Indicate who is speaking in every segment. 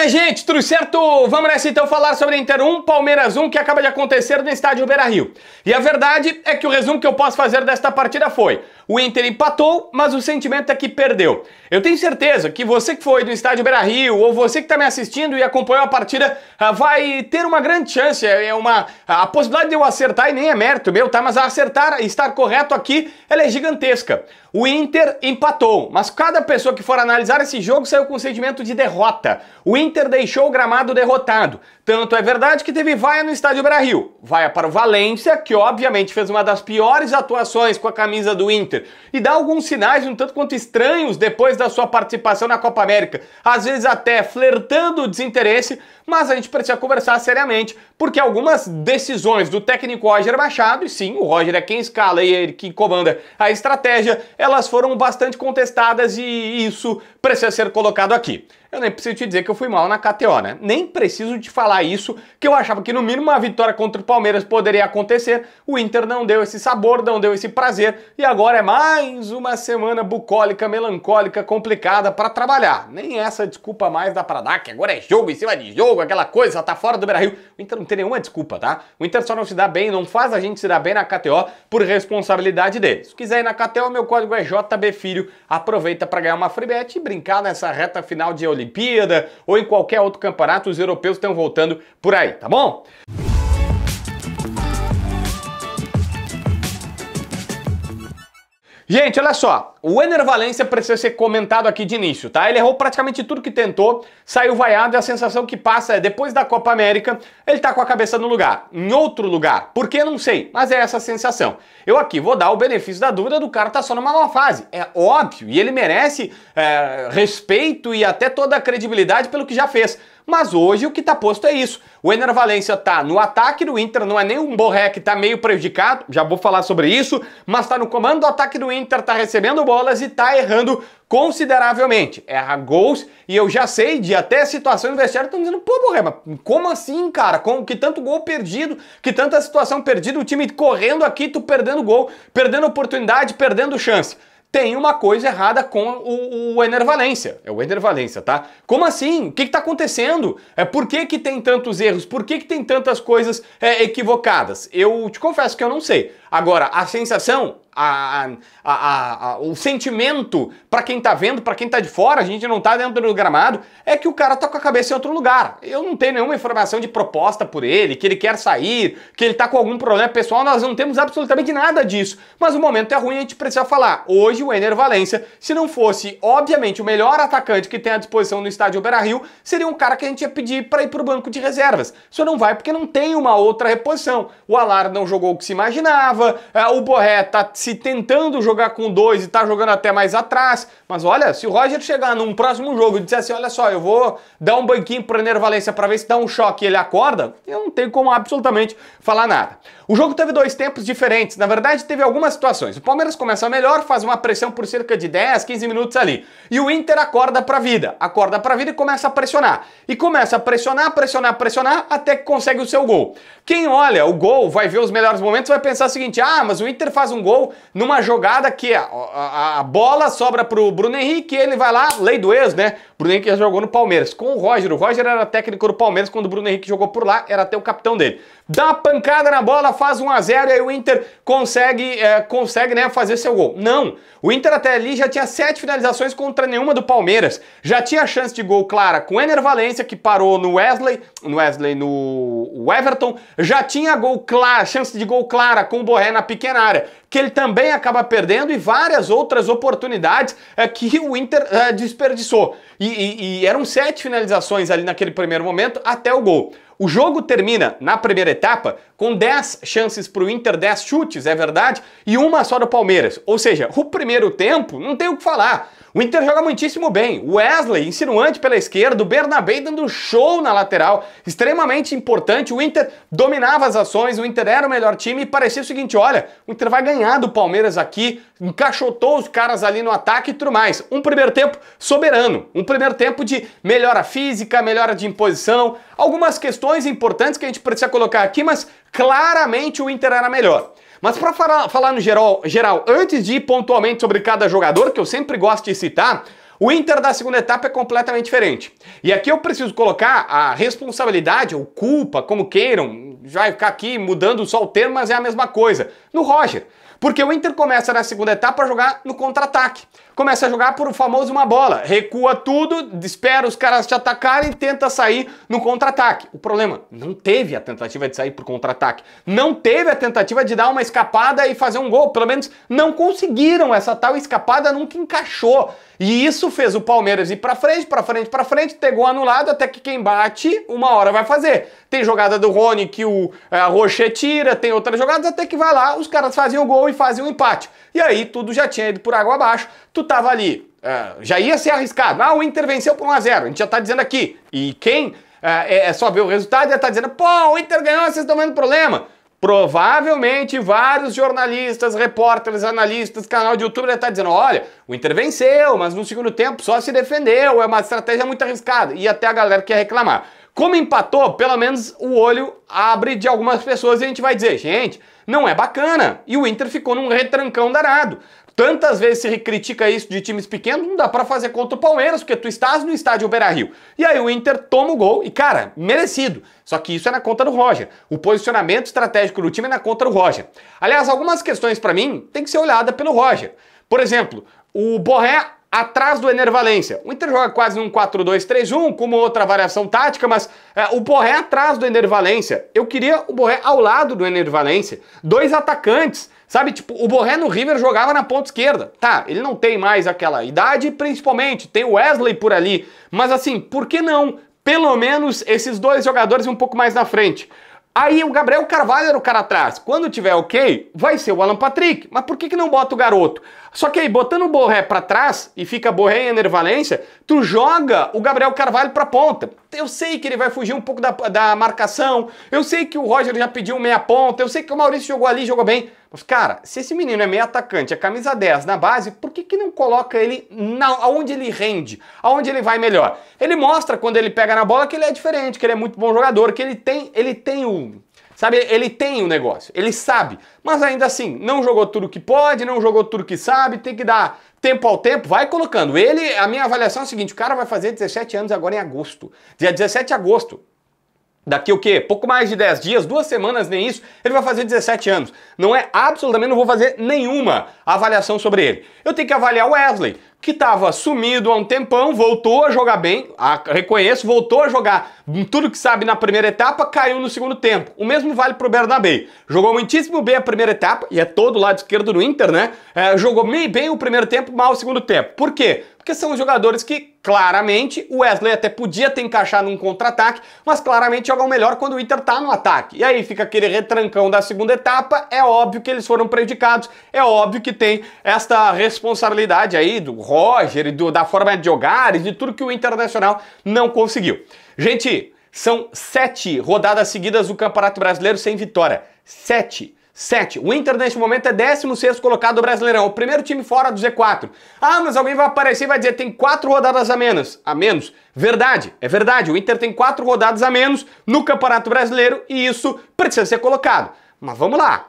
Speaker 1: minha gente, tudo certo? Vamos nessa então falar sobre Inter 1, Palmeiras 1, que acaba de acontecer no estádio Beira-Rio. E a verdade é que o resumo que eu posso fazer desta partida foi: o Inter empatou, mas o sentimento é que perdeu. Eu tenho certeza que você que foi do estádio Beira Rio ou você que está me assistindo e acompanhou a partida ah, vai ter uma grande chance, é, é uma a possibilidade de eu acertar e nem é mérito meu, tá? Mas acertar, estar correto aqui, ela é gigantesca. O Inter empatou, mas cada pessoa que for analisar esse jogo saiu com um sentimento de derrota. O Inter deixou o gramado derrotado. Tanto é verdade que teve vaia no estádio Beira Rio, vaia para o Valência, que obviamente fez uma das piores atuações com a camisa do Inter e dá alguns sinais um tanto quanto estranhos depois da sua participação na Copa América, às vezes até flertando o desinteresse, mas a gente precisa conversar seriamente, porque algumas decisões do técnico Roger Machado, e sim, o Roger é quem escala e é ele que comanda a estratégia, elas foram bastante contestadas e isso precisa ser colocado aqui. Eu nem preciso te dizer que eu fui mal na KTO, né? Nem preciso te falar isso, que eu achava que no mínimo uma vitória contra o Palmeiras poderia acontecer. O Inter não deu esse sabor, não deu esse prazer e agora é mais uma semana bucólica, melancólica, complicada para trabalhar. Nem essa desculpa mais dá para dar, que agora é jogo em cima de jogo, aquela coisa, tá fora do Brasil. O Inter não tem nenhuma desculpa, tá? O Inter só não se dá bem, não faz a gente se dar bem na KTO por responsabilidade dele. Se quiser ir na KTO, meu código é JBFilho. Aproveita para ganhar uma free bet e brincar nessa reta final de Olimpíada ou em qualquer outro campeonato, os europeus estão voltando por aí, tá bom? Gente, olha só, o Ener Valencia precisa ser comentado aqui de início, tá? Ele errou praticamente tudo que tentou, saiu vaiado e a sensação que passa é, depois da Copa América, ele tá com a cabeça no lugar, em outro lugar. Por que? Não sei, mas é essa a sensação. Eu aqui vou dar o benefício da dúvida do cara tá só numa nova fase. É óbvio, e ele merece é, respeito e até toda a credibilidade pelo que já fez. Mas hoje o que está posto é isso. O Ener Valencia tá no ataque do Inter, não é nem um Borré que tá meio prejudicado, já vou falar sobre isso, mas tá no comando do ataque do Inter, tá recebendo o bolas e tá errando consideravelmente. Erra gols e eu já sei de até situação investida, estão dizendo, pô, mas como assim, cara? Com, que tanto gol perdido, que tanta situação perdida, o time correndo aqui, tu perdendo gol, perdendo oportunidade, perdendo chance tem uma coisa errada com o, o Ener Valência. É o Ener Valência, tá? Como assim? O que está acontecendo? É, por que, que tem tantos erros? Por que, que tem tantas coisas é, equivocadas? Eu te confesso que eu não sei. Agora, a sensação, a, a, a, o sentimento para quem tá vendo, para quem tá de fora, a gente não tá dentro do gramado, é que o cara tá com a cabeça em outro lugar. Eu não tenho nenhuma informação de proposta por ele, que ele quer sair, que ele tá com algum problema pessoal, nós não temos absolutamente nada disso. Mas o momento é ruim, a gente precisa falar. Hoje o Ener Valência, se não fosse, obviamente, o melhor atacante que tem à disposição no estádio Operário Rio, seria um cara que a gente ia pedir para ir pro banco de reservas. Só não vai porque não tem uma outra reposição. O Alar não jogou o que se imaginava, ah, o Borré tá se tentando jogar com dois e tá jogando até mais atrás. Mas olha, se o Roger chegar num próximo jogo e disser assim, olha só, eu vou dar um banquinho pro Ener Valência para ver se dá um choque e ele acorda, eu não tenho como absolutamente falar nada. O jogo teve dois tempos diferentes, na verdade teve algumas situações. O Palmeiras começa melhor, faz uma pressão por cerca de 10, 15 minutos ali. E o Inter acorda pra vida, acorda pra vida e começa a pressionar. E começa a pressionar, pressionar, pressionar, até que consegue o seu gol. Quem olha o gol, vai ver os melhores momentos, vai pensar o seguinte, ah, mas o Inter faz um gol numa jogada que a, a, a bola sobra pro Bruno Henrique, ele vai lá, lei do ex, né? Bruno Henrique já jogou no Palmeiras com o Roger. O Roger era técnico do Palmeiras quando o Bruno Henrique jogou por lá, era até o capitão dele dá pancada na bola, faz 1 a 0 e aí o Inter consegue, é, consegue né, fazer seu gol. Não, o Inter até ali já tinha sete finalizações contra nenhuma do Palmeiras. Já tinha chance de gol clara com o Ener que parou no Wesley, no Wesley, no Everton. Já tinha gol clara, chance de gol clara com o Borré na pequena área, que ele também acaba perdendo e várias outras oportunidades é, que o Inter é, desperdiçou. E, e, e eram sete finalizações ali naquele primeiro momento até o gol. O jogo termina, na primeira etapa, com 10 chances para o Inter, 10 chutes, é verdade, e uma só do Palmeiras. Ou seja, o primeiro tempo, não tem o que falar. O Inter joga muitíssimo bem. Wesley, insinuante pela esquerda, o Bernabé dando show na lateral, extremamente importante. O Inter dominava as ações, o Inter era o melhor time e parecia o seguinte: olha, o Inter vai ganhar do Palmeiras aqui, encaixotou os caras ali no ataque e tudo mais. Um primeiro tempo soberano, um primeiro tempo de melhora física, melhora de imposição, algumas questões importantes que a gente precisa colocar aqui, mas claramente o Inter era melhor. Mas para falar, falar no geral, geral, antes de ir pontualmente sobre cada jogador, que eu sempre gosto de citar, o Inter da segunda etapa é completamente diferente. E aqui eu preciso colocar a responsabilidade, ou culpa, como queiram, vai ficar aqui mudando só o termo, mas é a mesma coisa. No Roger. Porque o Inter começa na segunda etapa a jogar no contra-ataque. Começa a jogar por o famoso uma bola. Recua tudo, espera os caras te atacarem e tenta sair no contra-ataque. O problema, não teve a tentativa de sair por contra-ataque. Não teve a tentativa de dar uma escapada e fazer um gol. Pelo menos não conseguiram essa tal escapada, nunca encaixou. E isso fez o Palmeiras ir para frente, para frente, para frente, pegou anulado até que quem bate, uma hora vai fazer. Tem jogada do Rony que o é, Rocher tira, tem outras jogadas até que vai lá, os caras fazem o gol e fazem o empate. E aí tudo já tinha ido por água abaixo. Tu tava ali, é, já ia ser arriscado. Ah, o Inter venceu por 1 a 0. A gente já tá dizendo aqui. E quem é, é, é só ver o resultado já tá dizendo: "Pô, o Inter ganhou, vocês estão vendo problema". Provavelmente vários jornalistas, repórteres, analistas, canal de YouTube está dizendo: olha, o Inter venceu, mas no segundo tempo só se defendeu, é uma estratégia muito arriscada. E até a galera quer reclamar. Como empatou, pelo menos o olho abre de algumas pessoas e a gente vai dizer: gente, não é bacana. E o Inter ficou num retrancão danado. Tantas vezes se critica isso de times pequenos, não dá para fazer contra o Palmeiras, porque tu estás no estádio Beira-Rio. E aí o Inter toma o gol e, cara, merecido. Só que isso é na conta do Roger. O posicionamento estratégico do time é na conta do Roger. Aliás, algumas questões para mim tem que ser olhada pelo Roger. Por exemplo, o Borré atrás do Enervalência. O Inter joga quase num 4-2-3-1, com uma outra variação tática, mas é, o Borré atrás do Enervalência. Eu queria o Borré ao lado do Enervalência. Dois atacantes Sabe, tipo, o Borré no River jogava na ponta esquerda. Tá, ele não tem mais aquela idade, principalmente, tem o Wesley por ali. Mas assim, por que não? Pelo menos esses dois jogadores um pouco mais na frente. Aí o Gabriel Carvalho era o cara atrás. Quando tiver ok, vai ser o Alan Patrick. Mas por que, que não bota o garoto? Só que aí, botando o Borré para trás e fica Borré e Enervalência, tu joga o Gabriel Carvalho para ponta. Eu sei que ele vai fugir um pouco da, da marcação, eu sei que o Roger já pediu meia ponta, eu sei que o Maurício jogou ali, jogou bem. Mas, cara, se esse menino é meio atacante, é camisa 10 na base, por que, que não coloca ele na, aonde ele rende, aonde ele vai melhor? Ele mostra quando ele pega na bola que ele é diferente, que ele é muito bom jogador, que ele tem, ele tem o Sabe, ele tem o um negócio, ele sabe, mas ainda assim, não jogou tudo que pode, não jogou tudo que sabe, tem que dar tempo ao tempo, vai colocando. Ele, a minha avaliação é a seguinte, o cara vai fazer 17 anos agora em agosto. Dia 17 de agosto. Daqui o quê? Pouco mais de 10 dias, duas semanas, nem isso, ele vai fazer 17 anos. Não é absolutamente, não vou fazer nenhuma avaliação sobre ele. Eu tenho que avaliar o Wesley, que estava sumido há um tempão, voltou a jogar bem, a, reconheço, voltou a jogar tudo que sabe na primeira etapa, caiu no segundo tempo. O mesmo vale para o Bernabé. Jogou muitíssimo bem a primeira etapa, e é todo lado esquerdo do Inter, né? É, jogou meio bem o primeiro tempo, mal o segundo tempo. Por quê? porque são jogadores que claramente o Wesley até podia ter encaixado num contra-ataque, mas claramente jogam melhor quando o Inter está no ataque. E aí fica aquele retrancão da segunda etapa, é óbvio que eles foram prejudicados, é óbvio que tem esta responsabilidade aí do Roger e do, da forma de jogar e de tudo que o Internacional não conseguiu. Gente, são sete rodadas seguidas do Campeonato Brasileiro sem vitória. Sete. 7. O Inter, neste momento, é 16 colocado do Brasileirão. O primeiro time fora do Z4. Ah, mas alguém vai aparecer e vai dizer tem quatro rodadas a menos. A menos. Verdade, é verdade. O Inter tem quatro rodadas a menos no Campeonato Brasileiro e isso precisa ser colocado. Mas vamos lá.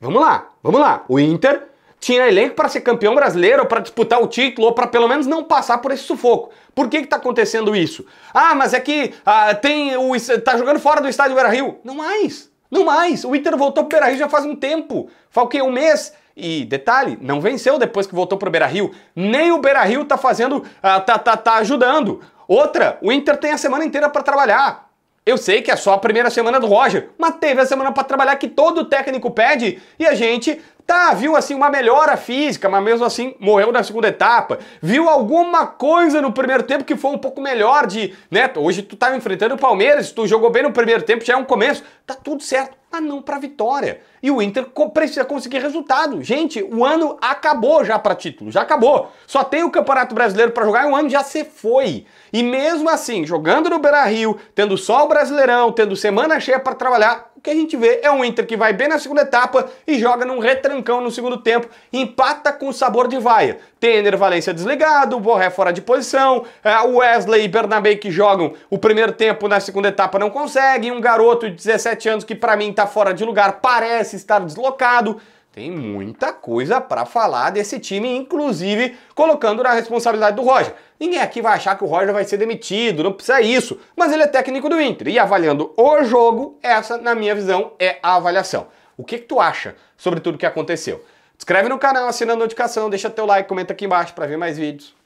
Speaker 1: Vamos lá. Vamos lá. O Inter tinha elenco para ser campeão brasileiro, para disputar o título, ou para pelo menos não passar por esse sufoco. Por que está acontecendo isso? Ah, mas é que ah, tem o, tá jogando fora do estádio Beira-Rio. Não mais no mais! O Inter voltou pro Beira-Rio já faz um tempo. Faz o quê? Um mês? E detalhe, não venceu depois que voltou pro Beira-Rio. Nem o Beira-Rio tá fazendo, uh, tá, tá, tá ajudando. Outra, o Inter tem a semana inteira para trabalhar. Eu sei que é só a primeira semana do Roger, mas teve a semana para trabalhar que todo técnico pede e a gente Tá, viu assim uma melhora física, mas mesmo assim morreu na segunda etapa. Viu alguma coisa no primeiro tempo que foi um pouco melhor de, né? Hoje tu tá enfrentando o Palmeiras, tu jogou bem no primeiro tempo, já é um começo. Tá tudo certo, mas não para vitória. E o Inter precisa conseguir resultado. Gente, o ano acabou já para título, já acabou. Só tem o Campeonato Brasileiro para jogar e o ano já se foi. E mesmo assim, jogando no Beira-Rio, tendo só o Brasileirão, tendo semana cheia para trabalhar, o que a gente vê é um Inter que vai bem na segunda etapa e joga num retrancão no segundo tempo, empata com sabor de vaia. Tener Valência desligado, Borré fora de posição, é, Wesley e Bernabé que jogam o primeiro tempo na segunda etapa não conseguem, um garoto de 17 anos que para mim tá fora de lugar parece estar deslocado. Tem muita coisa para falar desse time, inclusive colocando na responsabilidade do Roger. Ninguém aqui vai achar que o Roger vai ser demitido, não precisa isso, mas ele é técnico do Inter. E avaliando o jogo, essa, na minha visão, é a avaliação. O que, que tu acha sobre tudo que aconteceu? Inscreve no canal, assina a notificação, deixa teu like, comenta aqui embaixo para ver mais vídeos.